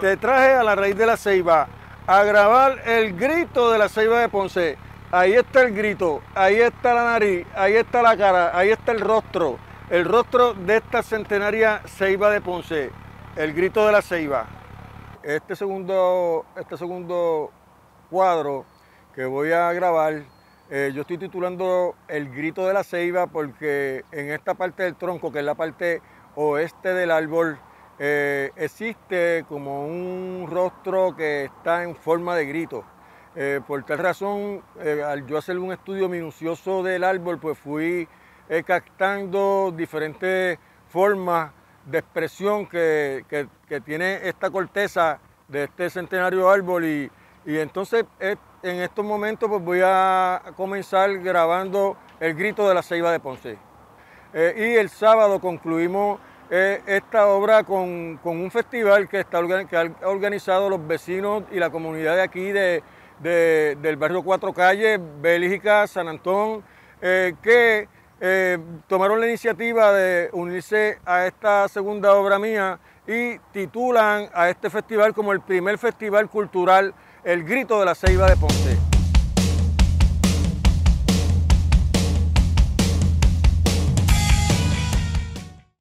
te traje a la raíz de la ceiba a grabar el grito de la ceiba de Ponce. Ahí está el grito, ahí está la nariz, ahí está la cara, ahí está el rostro, el rostro de esta centenaria ceiba de Ponce, el grito de la ceiba. Este segundo, este segundo cuadro que voy a grabar, eh, yo estoy titulando El grito de la ceiba porque en esta parte del tronco, que es la parte oeste del árbol, eh, existe como un rostro que está en forma de grito. Eh, por tal razón, eh, al yo hacer un estudio minucioso del árbol, pues fui captando diferentes formas de expresión que, tiene esta corteza de este centenario árbol y, entonces en estos momentos pues voy a comenzar grabando el grito de la ceiba de Ponce. y el sábado concluimos eh, esta obra con, un festival que, está, han organizado los vecinos y la comunidad de aquí de, del barrio Cuatro Calles, Bélgica, San Antón, eh, que eh, tomaron la iniciativa de unirse a esta segunda obra mía y titulan a este festival como el primer festival cultural El Grito de la Ceiba de Ponce.